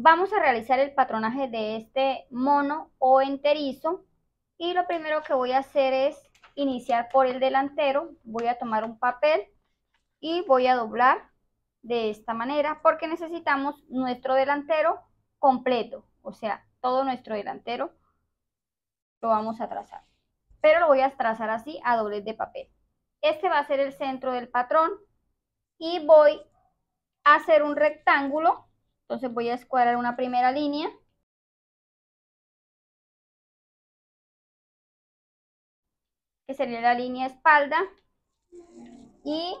Vamos a realizar el patronaje de este mono o enterizo y lo primero que voy a hacer es iniciar por el delantero. Voy a tomar un papel y voy a doblar de esta manera porque necesitamos nuestro delantero completo, o sea, todo nuestro delantero lo vamos a trazar. Pero lo voy a trazar así a doblez de papel. Este va a ser el centro del patrón y voy a hacer un rectángulo entonces voy a escuadrar una primera línea. Que sería la línea espalda. Y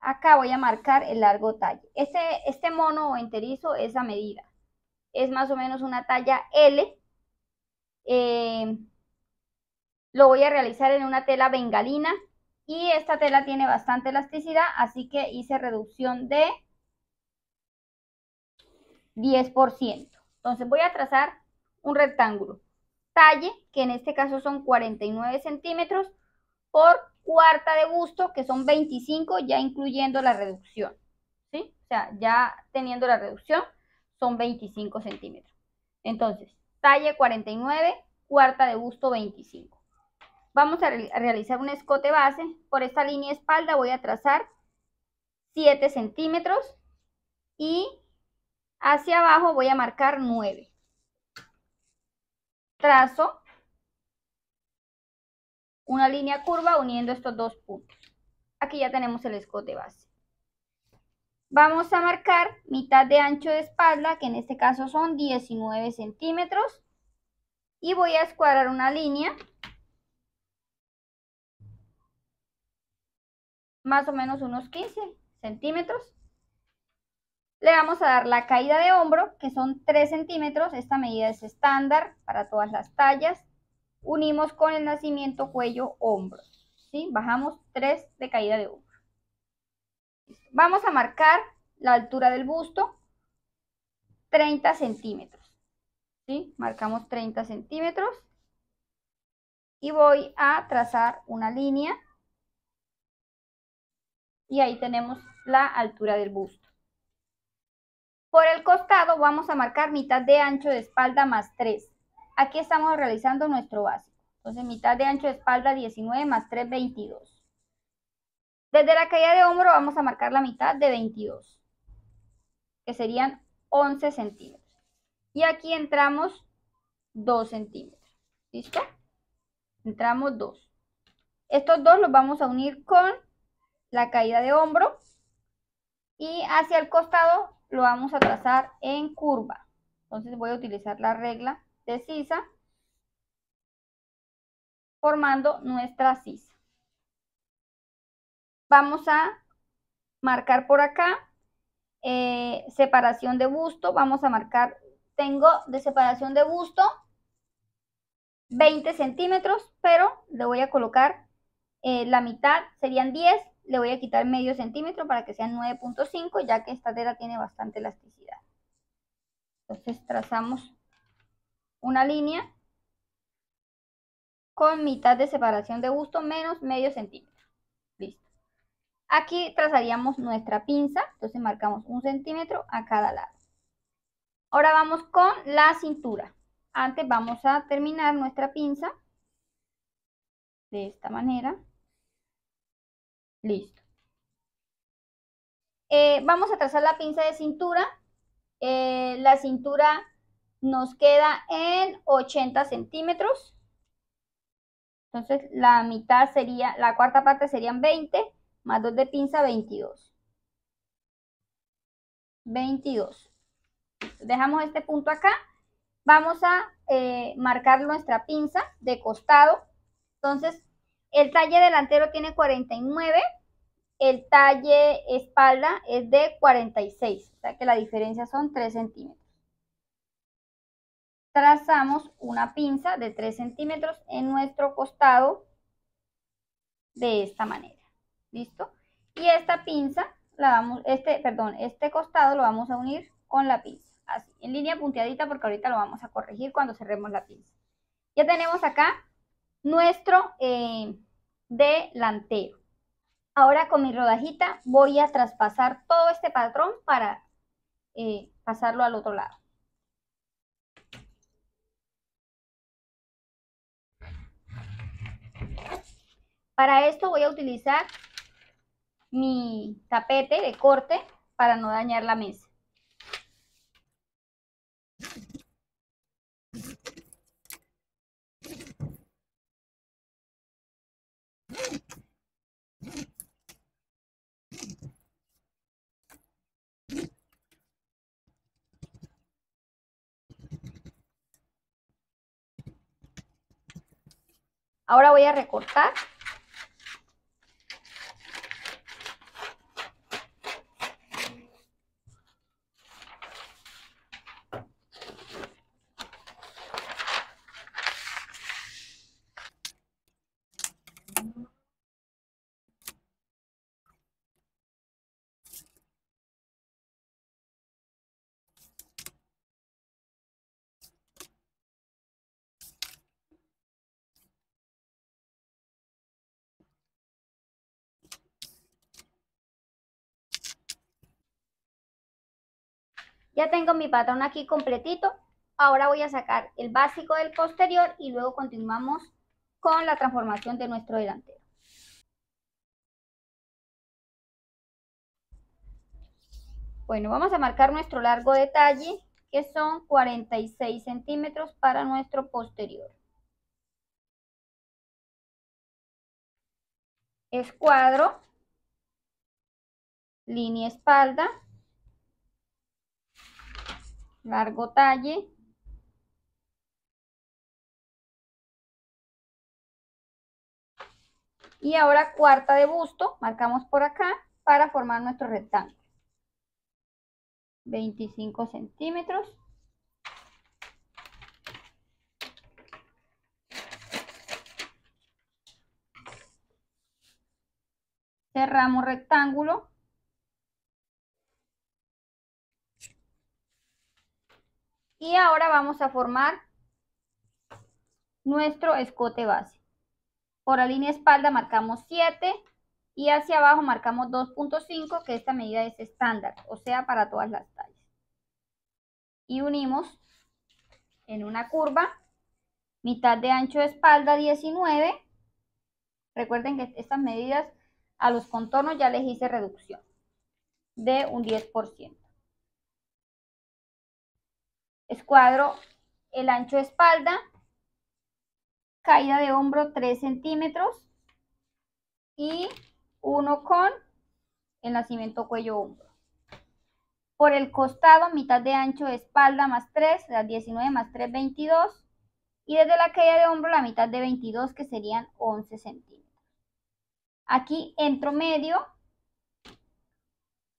acá voy a marcar el largo talle. Este, este mono o enterizo es a medida. Es más o menos una talla L. Eh, lo voy a realizar en una tela bengalina y esta tela tiene bastante elasticidad, así que hice reducción de 10%. Entonces voy a trazar un rectángulo. Talle, que en este caso son 49 centímetros, por cuarta de gusto, que son 25, ya incluyendo la reducción. ¿Sí? O sea, ya teniendo la reducción, son 25 centímetros. Entonces, talle 49, cuarta de gusto 25. Vamos a, a realizar un escote base. Por esta línea espalda voy a trazar 7 centímetros y Hacia abajo voy a marcar 9. Trazo una línea curva uniendo estos dos puntos. Aquí ya tenemos el escote base. Vamos a marcar mitad de ancho de espalda, que en este caso son 19 centímetros. Y voy a escuadrar una línea. Más o menos unos 15 centímetros. Le vamos a dar la caída de hombro, que son 3 centímetros. Esta medida es estándar para todas las tallas. Unimos con el nacimiento cuello-hombro. ¿sí? Bajamos 3 de caída de hombro. Vamos a marcar la altura del busto, 30 centímetros. ¿sí? Marcamos 30 centímetros. Y voy a trazar una línea. Y ahí tenemos la altura del busto. Por el costado vamos a marcar mitad de ancho de espalda más 3. Aquí estamos realizando nuestro básico. Entonces mitad de ancho de espalda 19 más 3, 22. Desde la caída de hombro vamos a marcar la mitad de 22, que serían 11 centímetros. Y aquí entramos 2 centímetros. ¿Listo? Entramos 2. Estos dos los vamos a unir con la caída de hombro y hacia el costado lo vamos a trazar en curva. Entonces voy a utilizar la regla de sisa formando nuestra sisa. Vamos a marcar por acá eh, separación de busto. Vamos a marcar, tengo de separación de busto 20 centímetros, pero le voy a colocar eh, la mitad, serían 10 le voy a quitar medio centímetro para que sea 9.5 ya que esta tela tiene bastante elasticidad. Entonces trazamos una línea con mitad de separación de gusto menos medio centímetro. Listo. Aquí trazaríamos nuestra pinza, entonces marcamos un centímetro a cada lado. Ahora vamos con la cintura. Antes vamos a terminar nuestra pinza de esta manera. Listo. Eh, vamos a trazar la pinza de cintura. Eh, la cintura nos queda en 80 centímetros. Entonces la mitad sería, la cuarta parte serían 20, más 2 de pinza, 22. 22. Dejamos este punto acá. Vamos a eh, marcar nuestra pinza de costado. Entonces el talle delantero tiene 49 el talle espalda es de 46, o sea que la diferencia son 3 centímetros. Trazamos una pinza de 3 centímetros en nuestro costado de esta manera, ¿listo? Y esta pinza, la este, perdón, este costado lo vamos a unir con la pinza, así, en línea punteadita porque ahorita lo vamos a corregir cuando cerremos la pinza. Ya tenemos acá nuestro eh, delantero. Ahora con mi rodajita voy a traspasar todo este patrón para eh, pasarlo al otro lado. Para esto voy a utilizar mi tapete de corte para no dañar la mesa. Ahora voy a recortar Ya tengo mi patrón aquí completito. Ahora voy a sacar el básico del posterior y luego continuamos con la transformación de nuestro delantero. Bueno, vamos a marcar nuestro largo detalle, que son 46 centímetros para nuestro posterior. Escuadro, línea espalda, largo talle, y ahora cuarta de busto, marcamos por acá para formar nuestro rectángulo. 25 centímetros. Cerramos rectángulo. Y ahora vamos a formar nuestro escote base. Por la línea espalda marcamos 7 y hacia abajo marcamos 2.5, que esta medida es estándar, o sea, para todas las tallas. Y unimos en una curva, mitad de ancho de espalda 19. Recuerden que estas medidas a los contornos ya les hice reducción de un 10%. Escuadro el ancho de espalda, caída de hombro 3 centímetros y uno con el nacimiento cuello-hombro. Por el costado, mitad de ancho de espalda más 3, las 19 más 3, 22. Y desde la caída de hombro, la mitad de 22, que serían 11 centímetros. Aquí entro medio,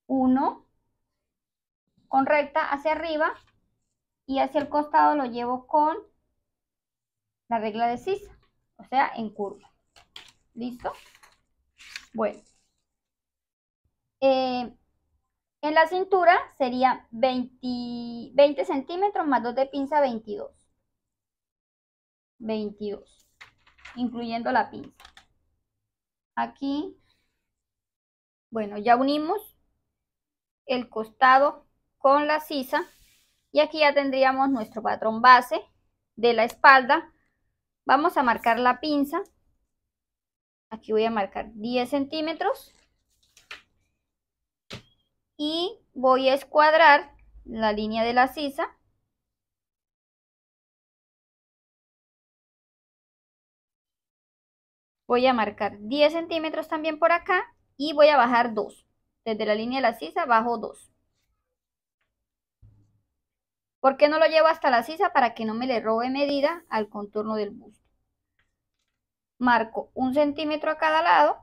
1, con recta hacia arriba, y hacia el costado lo llevo con la regla de sisa, o sea, en curva. ¿Listo? Bueno. Eh, en la cintura sería 20, 20 centímetros más 2 de pinza, 22. 22, incluyendo la pinza. Aquí, bueno, ya unimos el costado con la sisa. Y aquí ya tendríamos nuestro patrón base de la espalda. Vamos a marcar la pinza. Aquí voy a marcar 10 centímetros. Y voy a escuadrar la línea de la sisa. Voy a marcar 10 centímetros también por acá y voy a bajar 2. Desde la línea de la sisa bajo 2. ¿Por qué no lo llevo hasta la sisa? Para que no me le robe medida al contorno del busto. Marco un centímetro a cada lado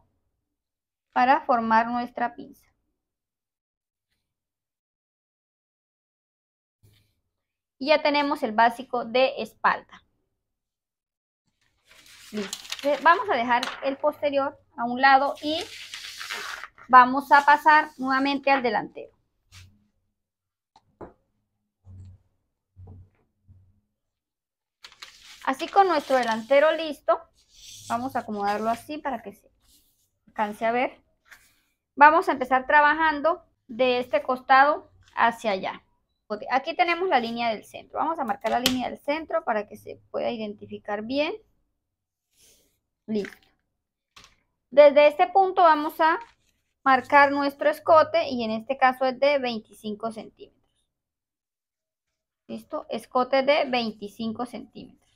para formar nuestra pinza. Y ya tenemos el básico de espalda. Eh, vamos a dejar el posterior a un lado y vamos a pasar nuevamente al delantero. Así con nuestro delantero listo, vamos a acomodarlo así para que se alcance a ver. Vamos a empezar trabajando de este costado hacia allá. Aquí tenemos la línea del centro. Vamos a marcar la línea del centro para que se pueda identificar bien. Listo. Desde este punto vamos a marcar nuestro escote y en este caso es de 25 centímetros. ¿Listo? Escote de 25 centímetros.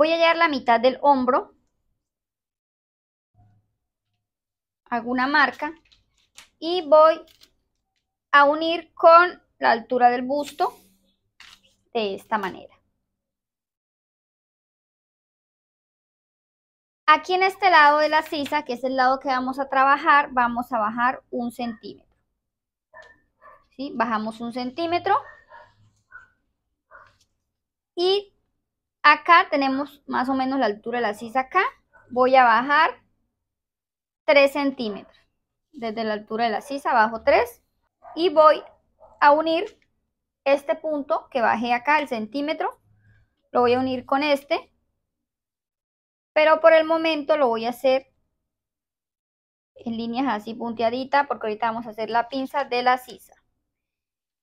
Voy a hallar la mitad del hombro. Hago una marca y voy a unir con la altura del busto de esta manera. Aquí en este lado de la sisa, que es el lado que vamos a trabajar, vamos a bajar un centímetro. Bajamos un centímetro y Acá tenemos más o menos la altura de la sisa acá. Voy a bajar 3 centímetros. Desde la altura de la sisa bajo 3. Y voy a unir este punto que bajé acá, el centímetro. Lo voy a unir con este. Pero por el momento lo voy a hacer en líneas así punteadita porque ahorita vamos a hacer la pinza de la sisa.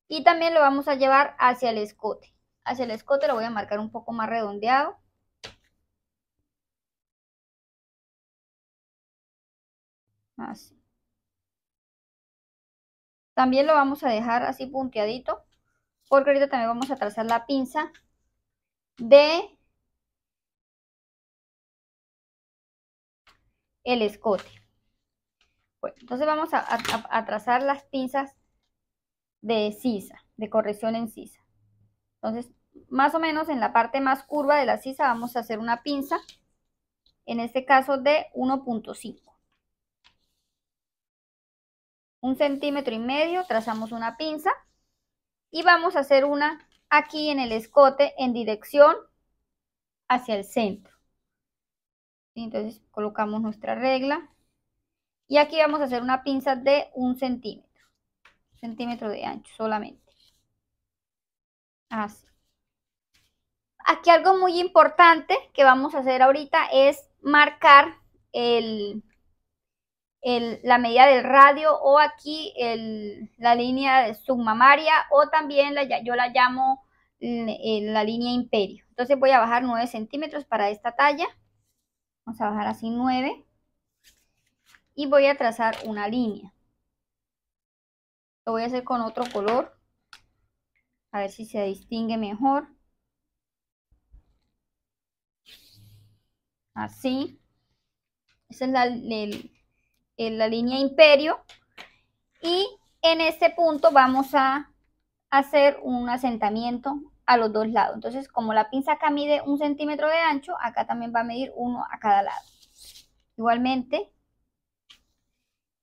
Y también lo vamos a llevar hacia el escote hacia el escote lo voy a marcar un poco más redondeado. Así. También lo vamos a dejar así punteadito, porque ahorita también vamos a trazar la pinza de el escote. Bueno, entonces vamos a, a trazar las pinzas de sisa, de corrección en sisa. Entonces, más o menos en la parte más curva de la sisa vamos a hacer una pinza, en este caso de 1.5. Un centímetro y medio trazamos una pinza y vamos a hacer una aquí en el escote en dirección hacia el centro. Entonces colocamos nuestra regla y aquí vamos a hacer una pinza de un centímetro, centímetro de ancho solamente. Así. Ah, aquí algo muy importante que vamos a hacer ahorita es marcar el, la medida del radio o aquí la línea submamaria o también yo la llamo eh, la línea imperio. Entonces voy a bajar 9 centímetros para esta talla. Vamos a bajar así 9. Y voy a trazar una línea. Lo voy a hacer con otro color. A ver si se distingue mejor. Así. Esa es la, la línea imperio. Y en este punto vamos a hacer un asentamiento a los dos lados. Entonces, como la pinza acá mide un centímetro de ancho, acá también va a medir uno a cada lado. Igualmente,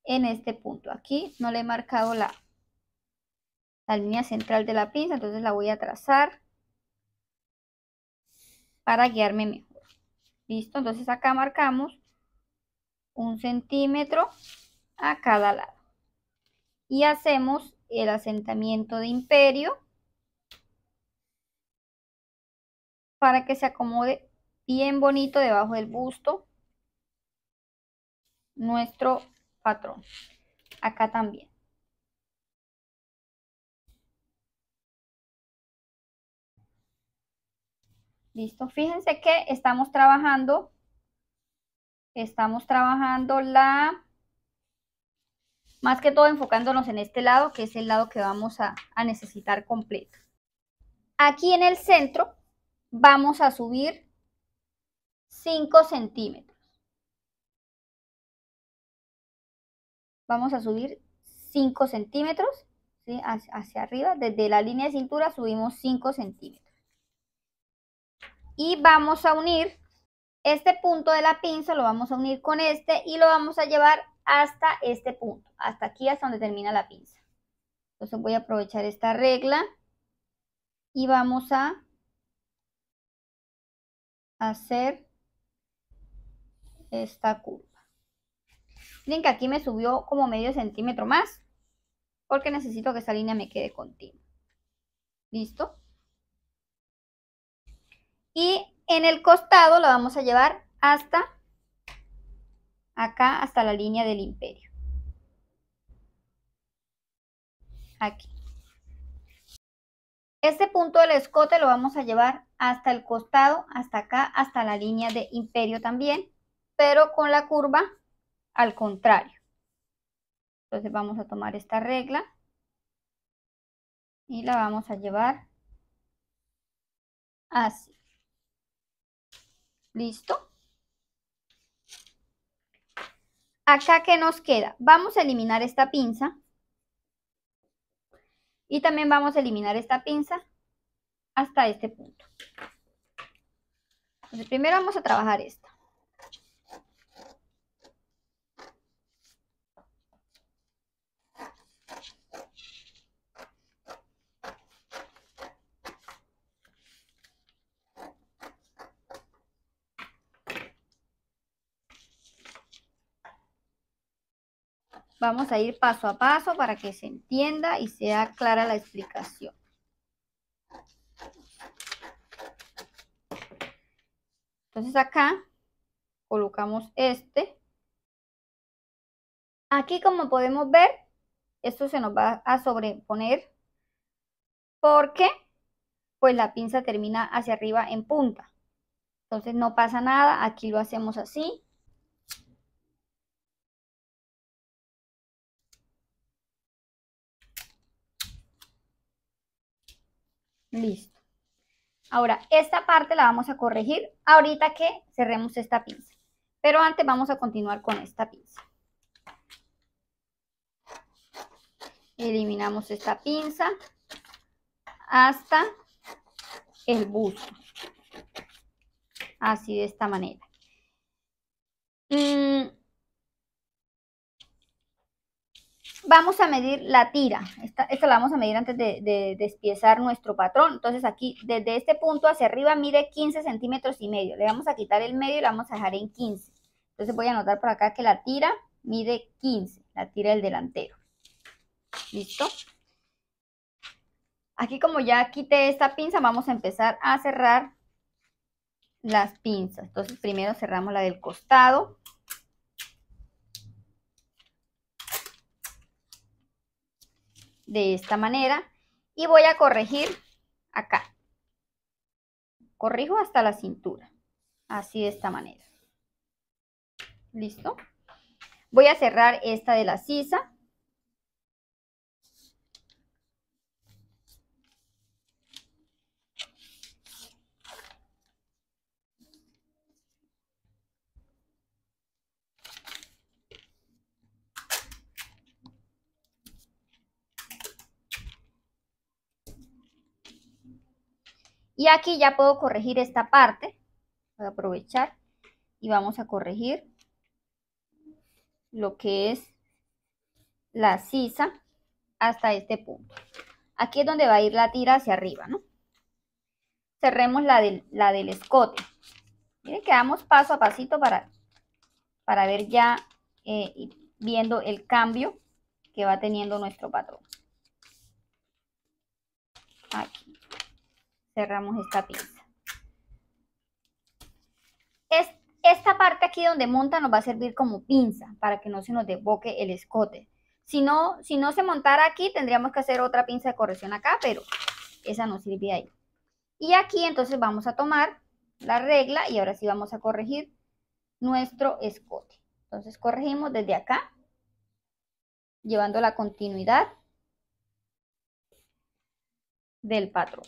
en este punto. Aquí no le he marcado la la línea central de la pinza, entonces la voy a trazar para guiarme mejor. Listo, entonces acá marcamos un centímetro a cada lado. Y hacemos el asentamiento de imperio para que se acomode bien bonito debajo del busto nuestro patrón. Acá también. Listo, fíjense que estamos trabajando, estamos trabajando la, más que todo enfocándonos en este lado, que es el lado que vamos a, necesitar completo. Aquí en el centro vamos a subir 5 centímetros. Vamos a subir 5 centímetros hacia arriba, desde la línea de cintura subimos 5 centímetros y vamos a unir este punto de la pinza, lo vamos a unir con este y lo vamos a llevar hasta este punto, hasta aquí, hasta donde termina la pinza. Entonces voy a aprovechar esta regla y vamos a hacer esta curva. Miren que aquí me subió como medio centímetro más porque necesito que esta línea me quede continua. ¿Listo? Y en el costado lo vamos a llevar hasta acá, hasta la línea del imperio. Aquí. Este punto del escote lo vamos a llevar hasta el costado, hasta acá, hasta la línea de imperio también, pero con la curva al contrario. Entonces vamos a tomar esta regla y la vamos a llevar así. ¿Listo? Acá, ¿qué nos queda? Vamos a eliminar esta pinza. Y también vamos a eliminar esta pinza hasta este punto. primero vamos a trabajar esta. Vamos a ir paso a paso para que se entienda y sea clara la explicación. Entonces acá colocamos este. Aquí como podemos ver, esto se nos va a sobreponer porque pues la pinza termina hacia arriba en punta. Entonces no pasa nada, aquí lo hacemos así. Listo. Ahora, esta parte la vamos a corregir ahorita que cerremos esta pinza. Pero antes vamos a continuar con esta pinza. Eliminamos esta pinza hasta el busto. Así de esta manera. Mm, vamos a medir la tira. Esta, la vamos a medir antes de, de, despiezar nuestro patrón. Entonces aquí, desde este punto hacia arriba, mide 15 centímetros y medio. Le vamos a quitar el medio y la vamos a dejar en 15. Entonces voy a anotar por acá que la tira mide 15, la tira del delantero. ¿Listo? Aquí como ya quité esta pinza, vamos a empezar a cerrar las pinzas. Entonces primero cerramos la del costado. de esta manera y voy a corregir acá. Corrijo hasta la cintura, así de esta manera. ¿Listo? Voy a cerrar esta de la sisa Y aquí ya puedo corregir esta parte. Voy a aprovechar y vamos a corregir lo que es la sisa hasta este punto. Aquí es donde va a ir la tira hacia arriba, Cerremos la del, la del escote. Miren que damos paso a pasito para, para ver ya eh, viendo el cambio que va teniendo nuestro patrón. Aquí cerramos esta pinza. Esta parte aquí donde monta nos va a servir como pinza para que no se nos desboque el escote. Si no, si no se montara aquí, tendríamos que hacer otra pinza de corrección acá, pero esa no sirve ahí. Y aquí entonces vamos a tomar la regla y ahora sí vamos a corregir nuestro escote. Entonces corregimos desde acá, llevando la continuidad del patrón.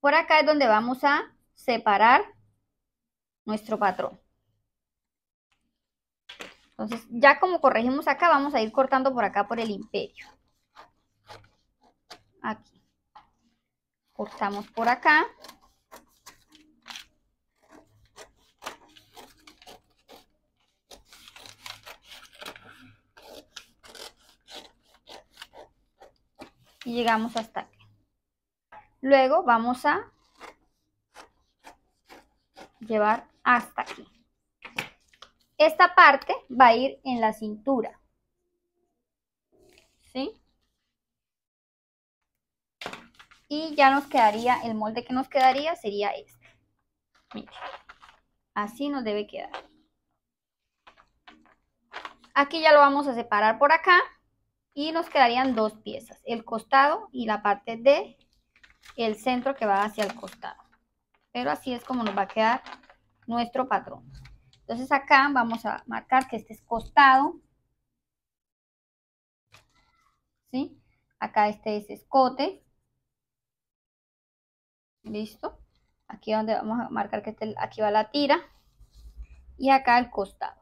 Por acá es donde vamos a separar nuestro patrón. Entonces, ya como corregimos acá, vamos a ir cortando por acá por el imperio. Aquí. Cortamos por acá. Y llegamos hasta aquí. Luego vamos a llevar hasta aquí. Esta parte va a ir en la cintura. ¿Sí? Y ya nos quedaría, el molde que nos quedaría sería este. Miren, así nos debe quedar. Aquí ya lo vamos a separar por acá y nos quedarían dos piezas, el costado y la parte de el centro que va hacia el costado. Pero así es como nos va a quedar nuestro patrón. Entonces acá vamos a marcar que este es costado. ¿Sí? Acá este es escote. Listo. Aquí donde vamos a marcar que este, aquí va la tira. Y acá el costado.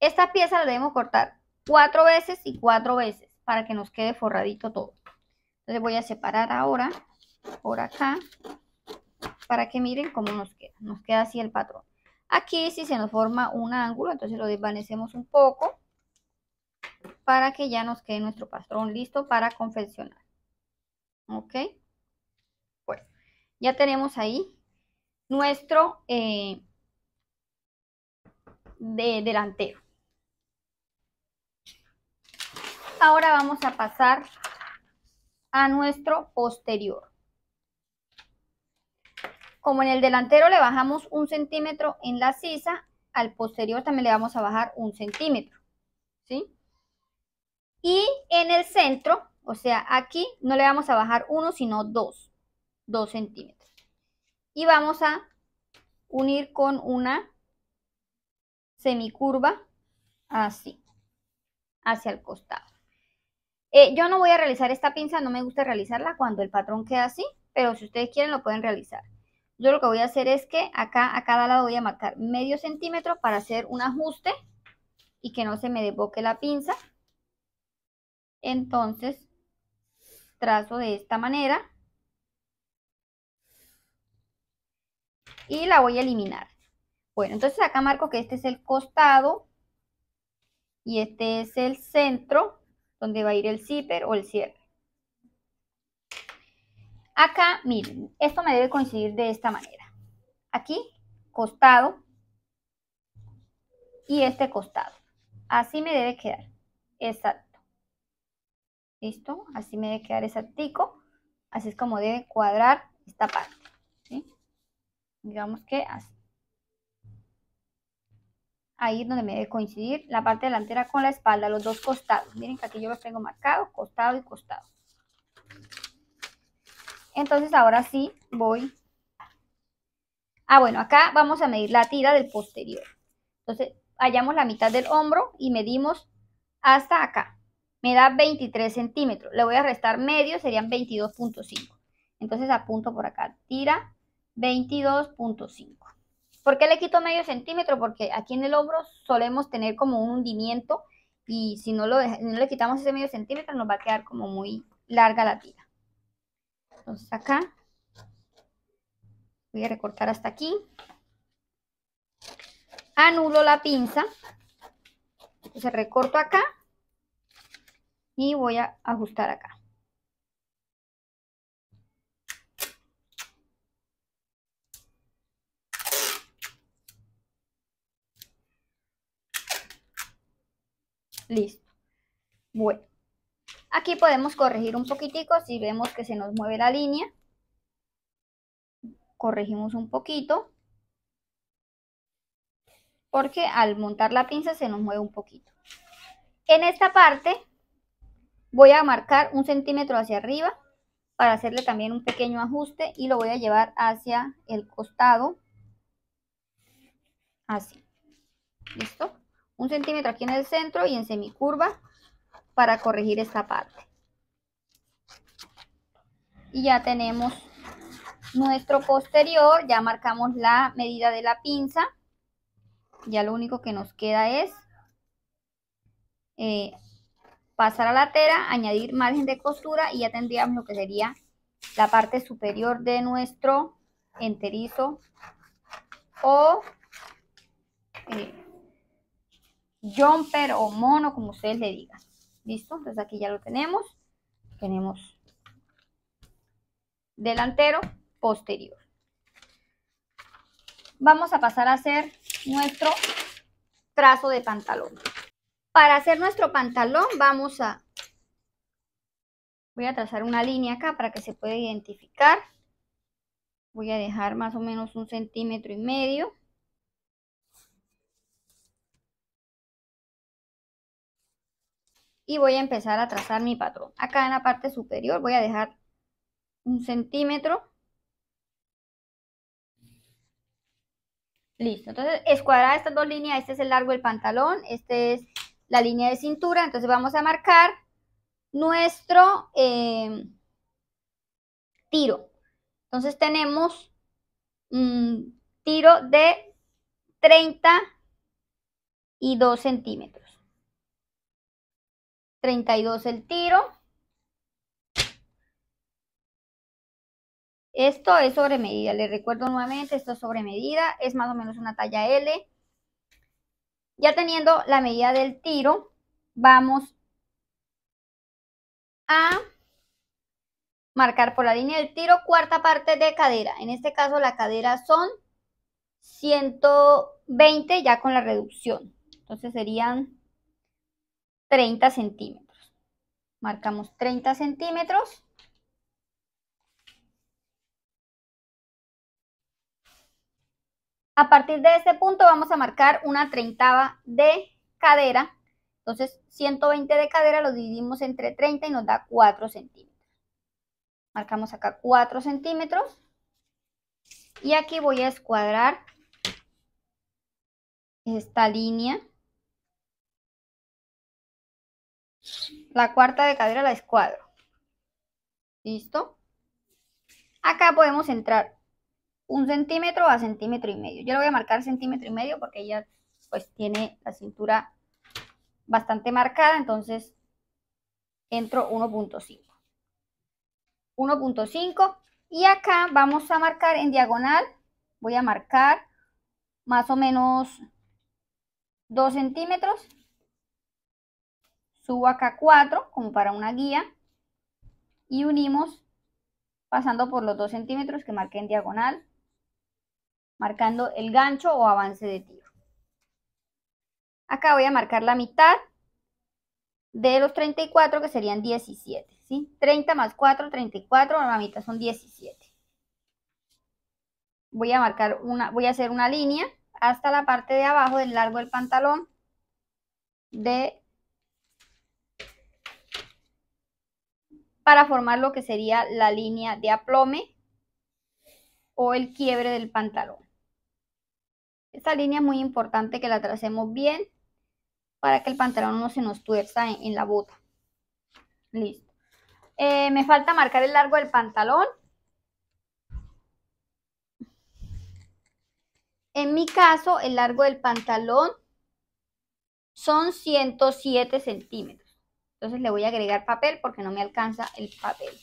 Esta pieza la debemos cortar cuatro veces y cuatro veces para que nos quede forradito todo. Entonces voy a separar ahora por acá para que miren cómo nos queda. Nos queda así el patrón. Aquí si se nos forma un ángulo, entonces lo desvanecemos un poco para que ya nos quede nuestro patrón listo para confeccionar. ¿Ok? Bueno, ya tenemos ahí nuestro eh, de delantero. ahora vamos a pasar a nuestro posterior. Como en el delantero le bajamos un centímetro en la sisa, al posterior también le vamos a bajar un centímetro. ¿Sí? Y en el centro, o sea, aquí no le vamos a bajar uno, sino dos. Dos centímetros. Y vamos a unir con una semicurva así, hacia el costado. Eh, yo no voy a realizar esta pinza, no me gusta realizarla cuando el patrón queda así, pero si ustedes quieren lo pueden realizar. Yo lo que voy a hacer es que acá a cada lado voy a marcar medio centímetro para hacer un ajuste y que no se me desboque la pinza. Entonces, trazo de esta manera. Y la voy a eliminar. Bueno, entonces acá marco que este es el costado y este es el centro donde va a ir el zipper o el cierre. Acá, miren, esto me debe coincidir de esta manera. Aquí, costado y este costado. Así me debe quedar. Exacto. ¿Listo? Así me debe quedar exactico. Así es como debe cuadrar esta parte. Digamos que así ahí donde me debe coincidir la parte delantera con la espalda, los dos costados. Miren que aquí yo los tengo marcados, costado y costado. Entonces ahora sí voy. Ah, bueno, acá vamos a medir la tira del posterior. Entonces hallamos la mitad del hombro y medimos hasta acá. Me da 23 centímetros. Le voy a restar medio, serían 22.5. Entonces apunto por acá, tira 22.5. ¿Por qué le quito medio centímetro? Porque aquí en el hombro solemos tener como un hundimiento y si no, lo no le quitamos ese medio centímetro nos va a quedar como muy larga la tira. Entonces acá voy a recortar hasta aquí. Anulo la pinza. Entonces recorto acá y voy a ajustar acá. Listo. Bueno, aquí podemos corregir un poquitico si vemos que se nos mueve la línea. Corregimos un poquito. Porque al montar la pinza se nos mueve un poquito. En esta parte voy a marcar un centímetro hacia arriba para hacerle también un pequeño ajuste y lo voy a llevar hacia el costado así listo un centímetro aquí en el centro y en semicurva para corregir esta parte. Y ya tenemos nuestro posterior, ya marcamos la medida de la pinza. Ya lo único que nos queda es eh, pasar a la tela, añadir margen de costura y ya tendríamos lo que sería la parte superior de nuestro enterizo o eh, jumper o mono, como ustedes le digan. ¿Listo? Entonces aquí ya lo tenemos. Tenemos delantero, posterior. Vamos a pasar a hacer nuestro trazo de pantalón. Para hacer nuestro pantalón vamos a... Voy a trazar una línea acá para que se pueda identificar. Voy a dejar más o menos un centímetro y medio. y voy a empezar a trazar mi patrón. Acá en la parte superior voy a dejar un centímetro. Listo, entonces cuadrada estas dos líneas, este es el largo del pantalón, este es la línea de cintura, entonces vamos a marcar nuestro em, tiro. Entonces tenemos un tiro de 32 centímetros. 32 el tiro. Esto es sobre medida, les recuerdo nuevamente, esto es sobre medida, es más o menos una talla L. Ya teniendo la medida del tiro, vamos a marcar por la línea del tiro cuarta parte de cadera. En este caso la cadera son 120 ya con la reducción. Entonces serían 30 centímetros. Marcamos 30 centímetros. A partir de este punto vamos a marcar una treintava de cadera. Entonces 120 de cadera lo dividimos entre 30 y nos da 4 centímetros. Marcamos acá 4 centímetros. Y aquí voy a escuadrar esta línea. La cuarta de cadera la escuadro. ¿Listo? Acá podemos entrar un centímetro a centímetro y medio. Yo le voy a marcar centímetro y medio porque ella pues tiene la cintura bastante marcada, entonces entro 1.5. 1.5 y acá vamos a marcar en diagonal, voy a marcar más o menos 2 centímetros subo acá 4 como para una guía y unimos pasando por los 2 centímetros que marqué en diagonal, marcando el gancho o avance de tiro. Acá voy a marcar la mitad de los 34 que serían 17, ¿sí? 30 más 4, 34, la mitad son 17. Voy a marcar una, voy a hacer una línea hasta la parte de abajo del largo del pantalón de para formar lo que sería la línea de aplome o el quiebre del pantalón. Esta línea es muy importante que la tracemos bien para que el pantalón no se nos tuerza en, la bota. Listo. Eh, me falta marcar el largo del pantalón. En mi caso, el largo del pantalón son 107 centímetros. Entonces le voy a agregar papel porque no me alcanza el papel.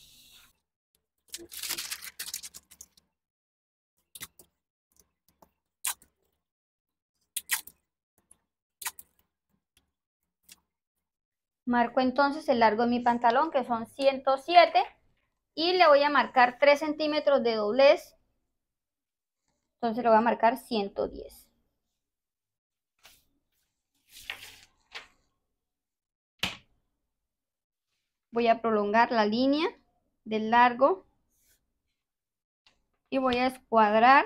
Marco entonces el largo de mi pantalón, que son 107, y le voy a marcar 3 centímetros de doblez. Entonces lo voy a marcar 110. voy a prolongar la línea del largo y voy a escuadrar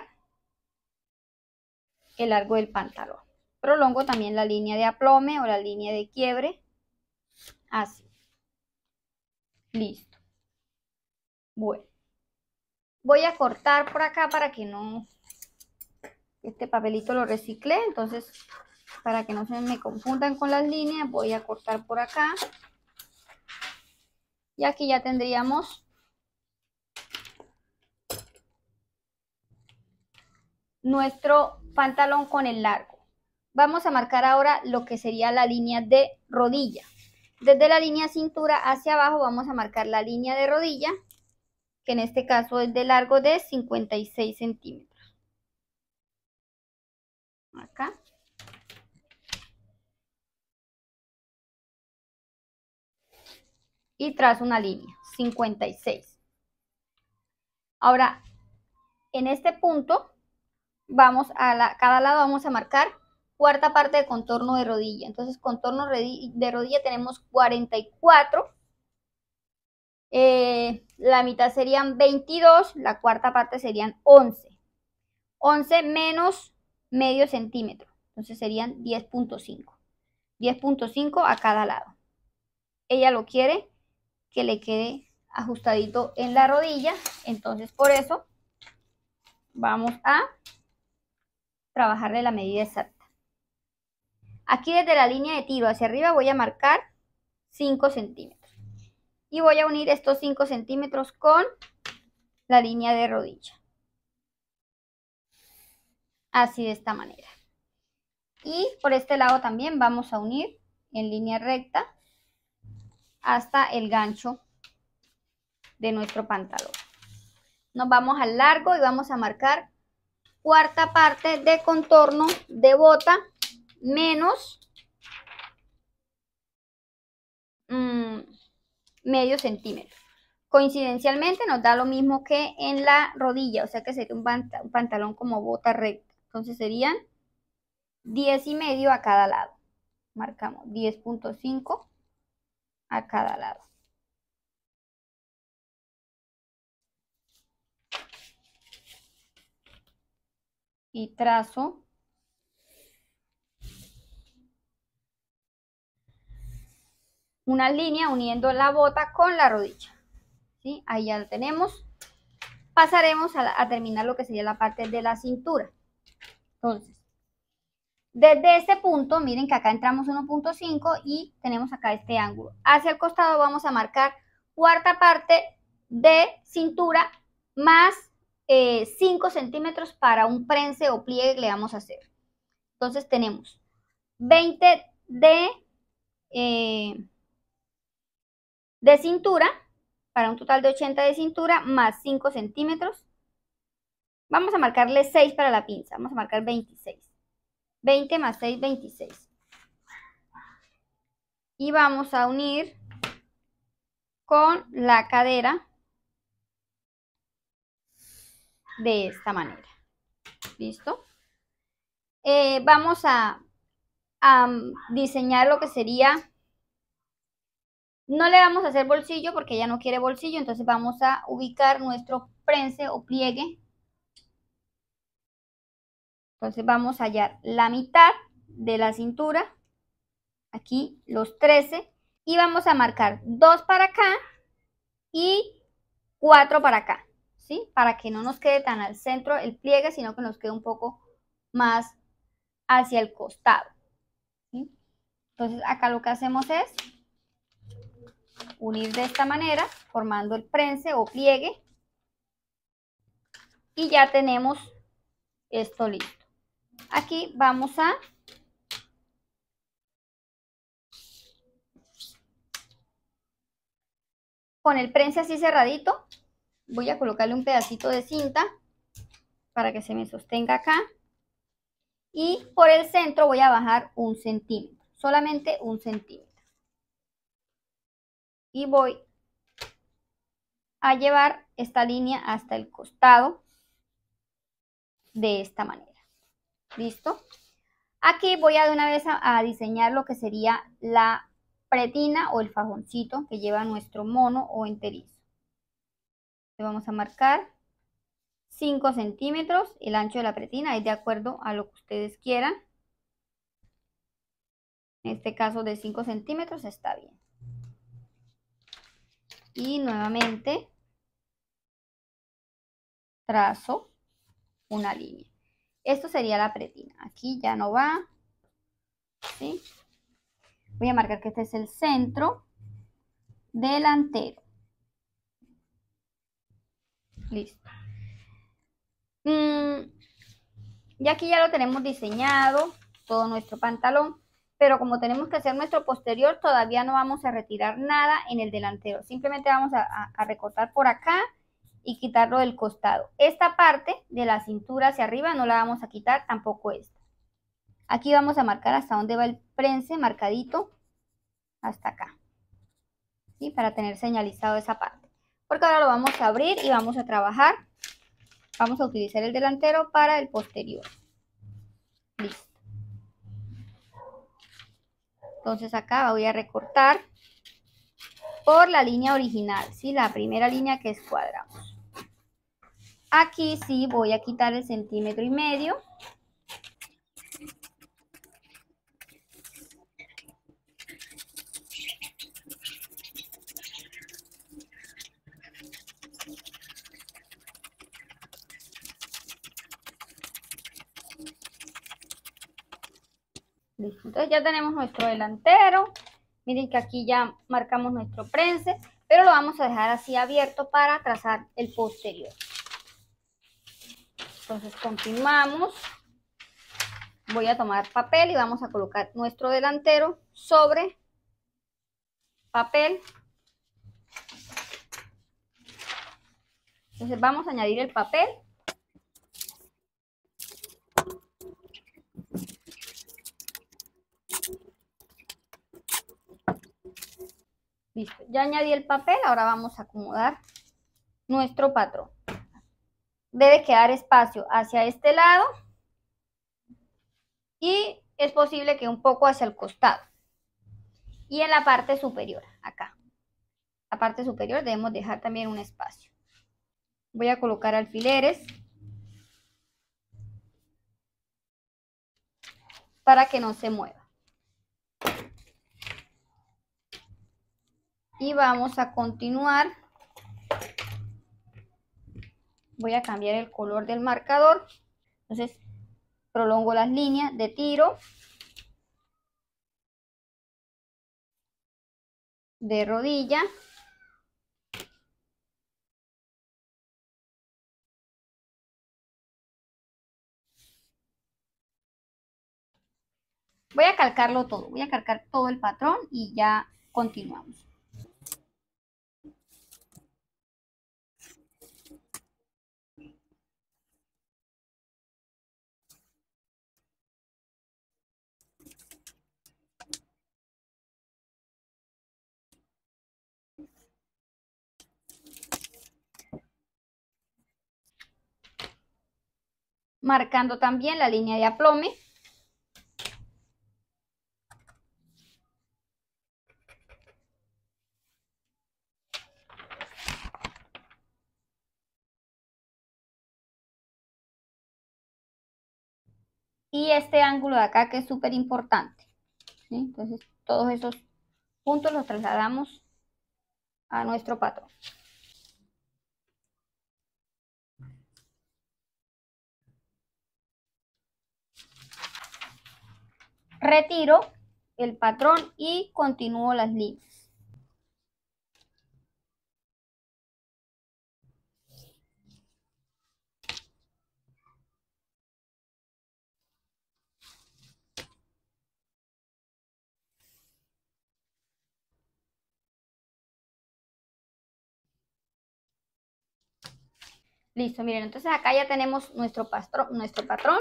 el largo del pantalón. Prolongo también la línea de aplome o la línea de quiebre. Así. Listo. Bueno. Voy a cortar por acá para que no... Este papelito lo reciclé, entonces para que no se me confundan con las líneas, voy a cortar por acá. Y aquí ya tendríamos nuestro pantalón con el largo. Vamos a marcar ahora lo que sería la línea de rodilla. Desde la línea cintura hacia abajo vamos a marcar la línea de rodilla, que en este caso es de largo de 56 centímetros. Acá. y tras una línea, 56. Ahora, en este punto, vamos a la, cada lado vamos a marcar cuarta parte de contorno de rodilla. Entonces, contorno de rodilla tenemos 44. Eh, la mitad serían 22, la cuarta parte serían 11. 11 menos medio centímetro. Entonces serían 10.5. 10.5 a cada lado. Ella lo quiere que le quede ajustadito en la rodilla. Entonces por eso vamos a trabajarle la medida exacta. Aquí desde la línea de tiro hacia arriba voy a marcar 5 centímetros. Y voy a unir estos 5 centímetros con la línea de rodilla. Así de esta manera. Y por este lado también vamos a unir en línea recta hasta el gancho de nuestro pantalón. Nos vamos al largo y vamos a marcar cuarta parte de contorno de bota menos mm, medio centímetro. Coincidencialmente nos da lo mismo que en la rodilla, o sea que sería un, pantalón como bota recta. Entonces serían 10 y medio a cada lado. Marcamos 10.5 a cada lado. Y trazo. Una línea uniendo la bota con la rodilla. ¿Sí? Ahí ya lo tenemos. Pasaremos a terminar lo que sería la parte de la cintura. Entonces, desde este punto, miren que acá entramos 1.5 y tenemos acá este ángulo. Hacia el costado vamos a marcar cuarta parte de cintura más 5 eh, centímetros para un prense o pliegue que le vamos a hacer. Entonces tenemos 20 de, eh, de cintura, para un total de 80 de cintura, más 5 centímetros. Vamos a marcarle 6 para la pinza, vamos a marcar 26. 20 más 6, 26. Y vamos a unir con la cadera de esta manera. ¿Listo? Eh, vamos a, a diseñar lo que sería... No le vamos a hacer bolsillo porque ella no quiere bolsillo, entonces vamos a ubicar nuestro prense o pliegue entonces vamos a hallar la mitad de la cintura, aquí los 13, y vamos a marcar 2 para acá y 4 para acá, ¿sí? Para que no nos quede tan al centro el pliegue, sino que nos quede un poco más hacia el costado. Entonces acá lo que hacemos es unir de esta manera, formando el prense o pliegue. Y ya tenemos esto listo. Aquí vamos a con el prensa así cerradito voy a colocarle un pedacito de cinta para que se me sostenga acá y por el centro voy a bajar un centímetro solamente un centímetro y voy a llevar esta línea hasta el costado de esta manera ¿Listo? Aquí voy a de una vez a, diseñar lo que sería la pretina o el fajoncito que lleva nuestro mono o enterizo. Le vamos a marcar 5 centímetros el ancho de la pretina, es de acuerdo a lo que ustedes quieran. En este caso de 5 centímetros está bien. Y nuevamente trazo una línea. Esto sería la pretina. Aquí ya no va. ¿sí? Voy a marcar que este es el centro delantero. Listo. Mm, y aquí ya lo tenemos diseñado, todo nuestro pantalón. Pero como tenemos que hacer nuestro posterior, todavía no vamos a retirar nada en el delantero. Simplemente vamos a recortar por acá y quitarlo del costado. Esta parte de la cintura hacia arriba no la vamos a quitar, tampoco esta. Aquí vamos a marcar hasta dónde va el Prense marcadito, hasta acá. Y Para tener señalizado esa parte. Porque ahora lo vamos a abrir y vamos a trabajar. Vamos a utilizar el delantero para el posterior. Listo. Entonces acá voy a recortar por la línea original, ¿sí? La primera línea que escuadramos. Aquí sí voy a quitar el centímetro y medio. Listo. Entonces ya tenemos nuestro delantero. Miren que aquí ya marcamos nuestro prensa, pero lo vamos a dejar así abierto para trazar el posterior. Entonces continuamos. Voy a tomar papel y vamos a colocar nuestro delantero sobre papel. Entonces vamos a añadir el papel. Listo, ya añadí el papel, ahora vamos a acomodar nuestro patrón debe quedar espacio hacia este lado y es posible que un poco hacia el costado. Y en la parte superior, acá. La parte superior debemos dejar también un espacio. Voy a colocar alfileres para que no se mueva. Y vamos a continuar voy a cambiar el color del marcador. Entonces, prolongo las líneas de tiro. De rodilla. Voy a calcarlo todo, voy a calcar todo el patrón y ya continuamos. marcando también la línea de aplome. Y este ángulo de acá que es súper importante. Entonces todos esos puntos los trasladamos a nuestro patrón. retiro el patrón y continúo las líneas. Listo, miren, entonces acá ya tenemos nuestro, nuestro patrón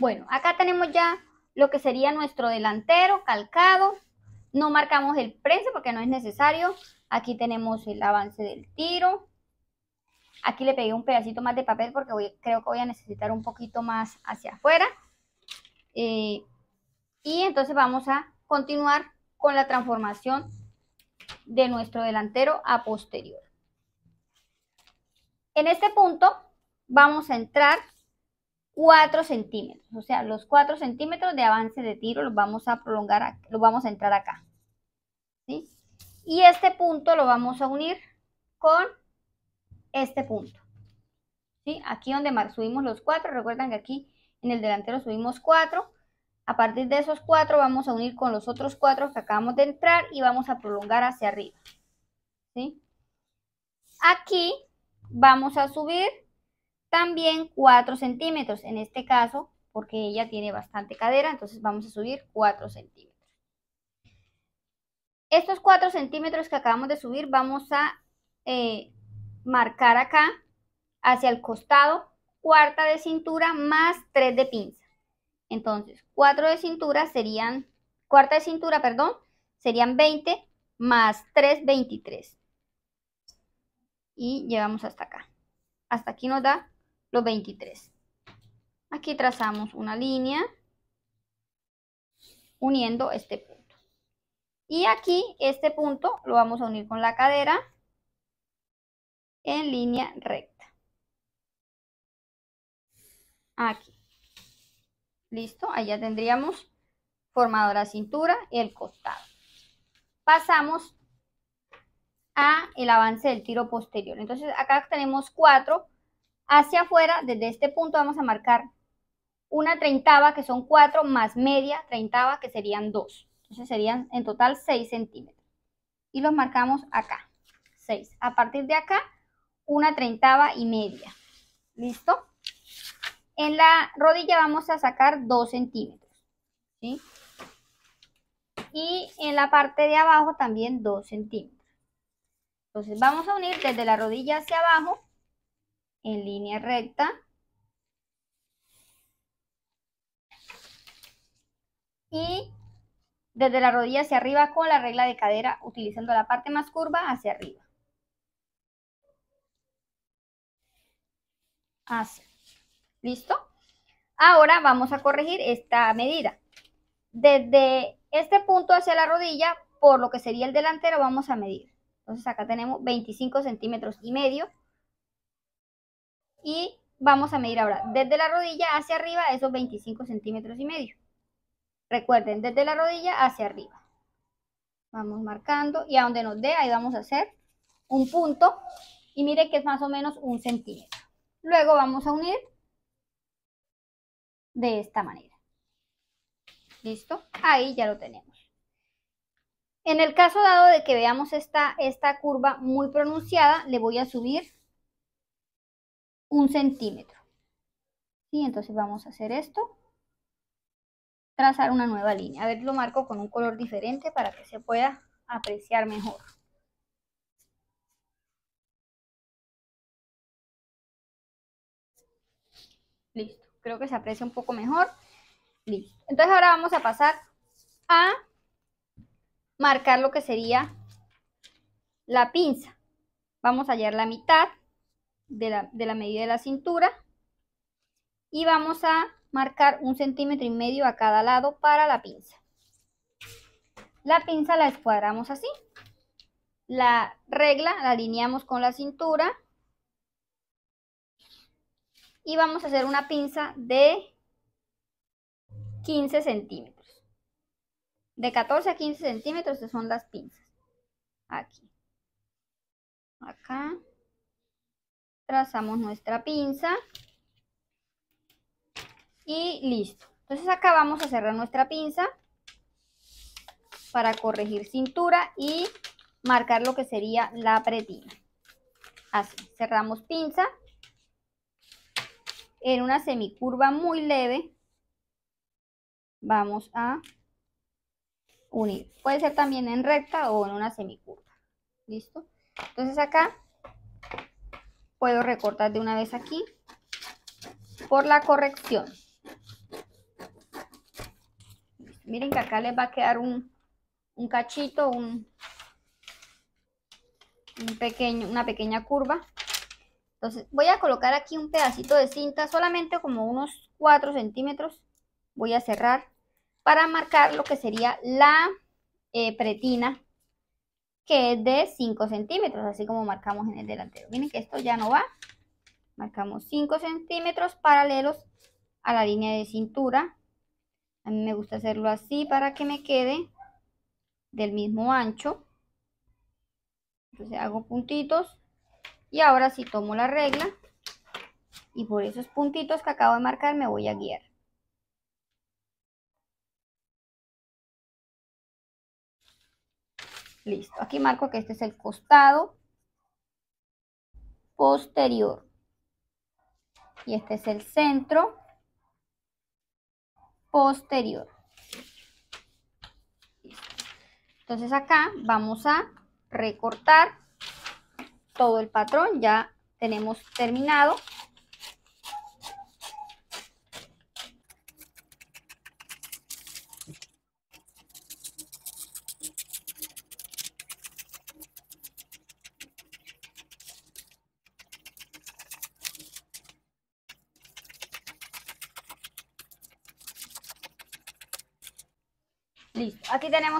Bueno, acá tenemos ya lo que sería nuestro delantero calcado. No marcamos el prensa porque no es necesario. Aquí tenemos el avance del tiro. Aquí le pegué un pedacito más de papel porque creo que voy a necesitar un poquito más hacia afuera. Eh, y entonces vamos a continuar con la transformación de nuestro delantero a posterior. En este punto vamos a entrar 4 centímetros. O sea, los 4 centímetros de avance de tiro los vamos a prolongar, los vamos a entrar acá. ¿sí? Y este punto lo vamos a unir con este punto. ¿sí? Aquí donde subimos los 4, recuerdan que aquí en el delantero subimos 4. A partir de esos 4 vamos a unir con los otros 4 que acabamos de entrar y vamos a prolongar hacia arriba. ¿sí? Aquí vamos a subir también 4 centímetros, en este caso, porque ella tiene bastante cadera, entonces vamos a subir 4 centímetros. Estos 4 centímetros que acabamos de subir vamos a eh, marcar acá hacia el costado, cuarta de cintura más 3 de pinza. Entonces, 4 de cintura serían, cuarta de cintura, perdón, serían 20 más 3, 23. Y llevamos hasta acá. Hasta aquí nos da los 23. Aquí trazamos una línea uniendo este punto. Y aquí este punto lo vamos a unir con la cadera en línea recta. Aquí. Listo, ahí ya tendríamos formado la cintura y el costado. Pasamos a el avance del tiro posterior. Entonces acá tenemos cuatro hacia afuera, desde este punto vamos a marcar una treintava, que son cuatro, más media treintava, que serían dos. Entonces serían en total 6 centímetros. Y los marcamos acá, 6. A partir de acá, una treintava y media. ¿Listo? En la rodilla vamos a sacar dos centímetros. Y en la parte de abajo también dos centímetros. Entonces vamos a unir desde la rodilla hacia abajo en línea recta. Y desde la rodilla hacia arriba con la regla de cadera utilizando la parte más curva hacia arriba. Así. ¿Listo? Ahora vamos a corregir esta medida. Desde este punto hacia la rodilla, por lo que sería el delantero, vamos a medir. Entonces acá tenemos 25 centímetros y medio y vamos a medir ahora desde la rodilla hacia arriba esos 25 centímetros y medio. Recuerden, desde la rodilla hacia arriba. Vamos marcando y a donde nos dé, ahí vamos a hacer un punto. Y mire que es más o menos un centímetro. Luego vamos a unir de esta manera. ¿Listo? Ahí ya lo tenemos. En el caso dado de que veamos esta, esta curva muy pronunciada, le voy a subir un centímetro. y Entonces vamos a hacer esto. Trazar una nueva línea. A ver, lo marco con un color diferente para que se pueda apreciar mejor. Listo. Creo que se aprecia un poco mejor. Listo. Entonces ahora vamos a pasar a marcar lo que sería la pinza. Vamos a hallar la mitad de la, medida de la cintura y vamos a marcar un centímetro y medio a cada lado para la pinza. La pinza la escuadramos así. La regla la alineamos con la cintura y vamos a hacer una pinza de 15 centímetros. De 14 a 15 centímetros son las pinzas. Aquí. Acá trazamos nuestra pinza y listo. Entonces acá vamos a cerrar nuestra pinza para corregir cintura y marcar lo que sería la pretina. Así, cerramos pinza en una semicurva muy leve. Vamos a unir. Puede ser también en recta o en una semicurva. ¿Listo? Entonces acá puedo recortar de una vez aquí por la corrección. Miren que acá les va a quedar un, cachito, un, pequeño, una pequeña curva. Entonces voy a colocar aquí un pedacito de cinta, solamente como unos 4 centímetros. Voy a cerrar para marcar lo que sería la eh, pretina que es de 5 centímetros, así como marcamos en el delantero. Miren que esto ya no va. Marcamos 5 centímetros paralelos a la línea de cintura. A mí me gusta hacerlo así para que me quede del mismo ancho. Entonces hago puntitos y ahora si sí tomo la regla y por esos puntitos que acabo de marcar me voy a guiar. Listo, aquí marco que este es el costado posterior. Y este es el centro posterior. Entonces acá vamos a recortar todo el patrón, ya tenemos terminado.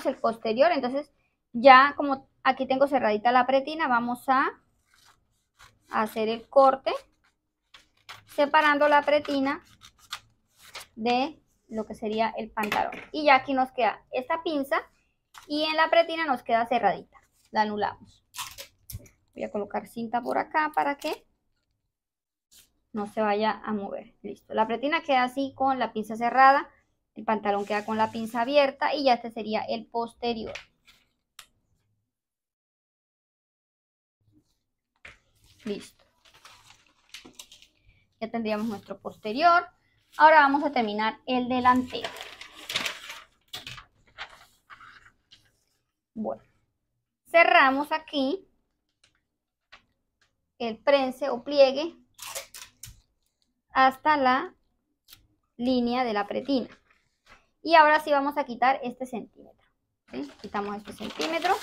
el posterior, entonces ya como aquí tengo cerradita la pretina, vamos a hacer el corte separando la pretina de lo que sería el pantalón. Y ya aquí nos queda esta pinza y en la pretina nos queda cerradita, la anulamos. Voy a colocar cinta por acá para que no se vaya a mover. Listo, la pretina queda así con la pinza cerrada el pantalón queda con la pinza abierta y ya este sería el posterior. Listo. Ya tendríamos nuestro posterior. Ahora vamos a terminar el delantero. Bueno, cerramos aquí el prense o pliegue hasta la línea de la pretina. Y ahora sí vamos a quitar este centímetro. Quitamos este centímetro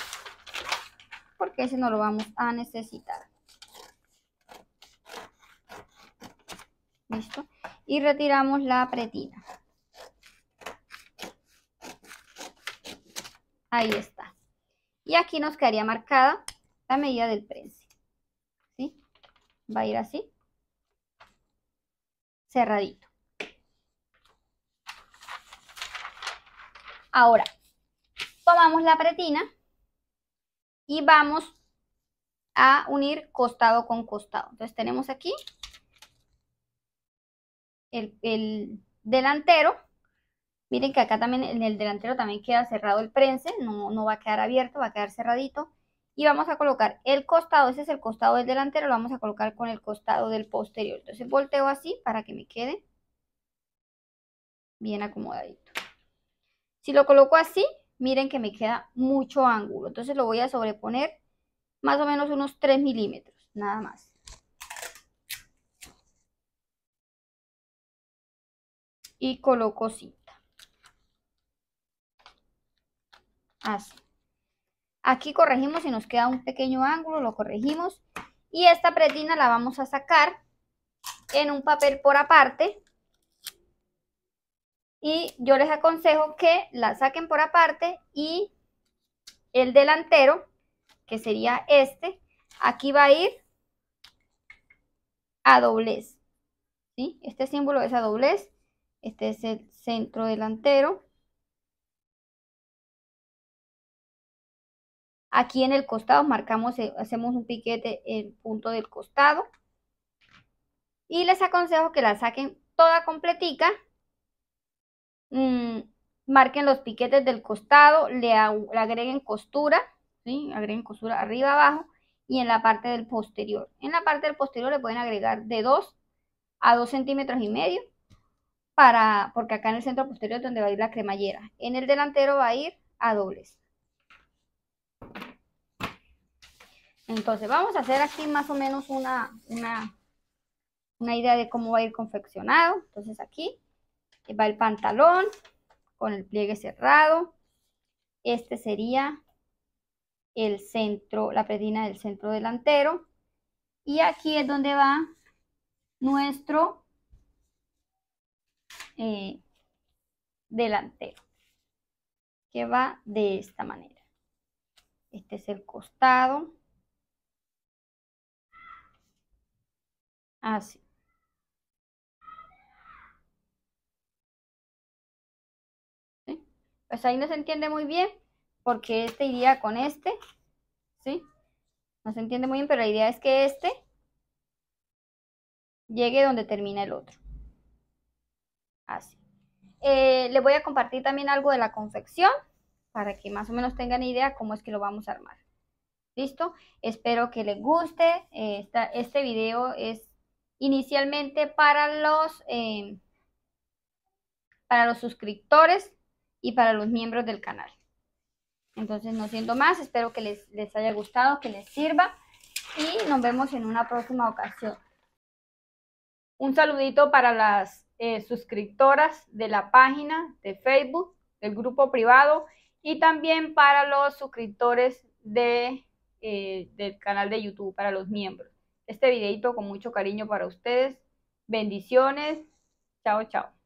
porque ese no lo vamos a necesitar. Listo. Y retiramos la pretina. Ahí está. Y aquí nos quedaría marcada la medida del prensil. ¿Sí? Va a ir así. Cerradito. Ahora, tomamos la pretina y vamos a unir costado con costado. Entonces tenemos aquí el, delantero. Miren que acá también en el delantero también queda cerrado el prensa, no, no va a quedar abierto, va a quedar cerradito. Y vamos a colocar el costado, ese es el costado del delantero, lo vamos a colocar con el costado del posterior. Entonces volteo así para que me quede bien acomodadito. Si lo coloco así, miren que me queda mucho ángulo. Entonces lo voy a sobreponer más o menos unos 3 milímetros, nada más. Y coloco cinta. Así. Aquí corregimos si nos queda un pequeño ángulo, lo corregimos. Y esta pretina la vamos a sacar en un papel por aparte y yo les aconsejo que la saquen por aparte y el delantero, que sería este, aquí va a ir a doblez. ¿sí? Este símbolo es a doblez. Este es el centro delantero. Aquí en el costado marcamos, eh, hacemos un piquete el punto del costado. Y les aconsejo que la saquen toda completica Mm, marquen los piquetes del costado, le, agreguen costura, ¿sí? agreguen costura arriba abajo y en la parte del posterior. En la parte del posterior le pueden agregar de 2 a 2 centímetros y medio, para, porque acá en el centro posterior es donde va a ir la cremallera. En el delantero va a ir a dobles. Entonces vamos a hacer aquí más o menos una, una, una idea de cómo va a ir confeccionado. Entonces aquí va el pantalón con el pliegue cerrado. Este sería el centro, la pretina del centro delantero. Y aquí es donde va nuestro eh, delantero, que va de esta manera. Este es el costado. Así. Pues ahí no se entiende muy bien porque este iría con este, ¿sí? No se entiende muy bien, pero la idea es que este llegue donde termina el otro. Así. Eh, le les voy a compartir también algo de la confección para que más o menos tengan idea cómo es que lo vamos a armar. ¿Listo? Espero que les guste. este video es inicialmente para los, eh, para los suscriptores y para los miembros del canal. Entonces, no siendo más, espero que les, haya gustado, que les sirva y nos vemos en una próxima ocasión. Un saludito para las eh, suscriptoras de la página de Facebook, del grupo privado y también para los suscriptores de, eh, del canal de YouTube, para los miembros. Este videito con mucho cariño para ustedes. Bendiciones. Chao, chao.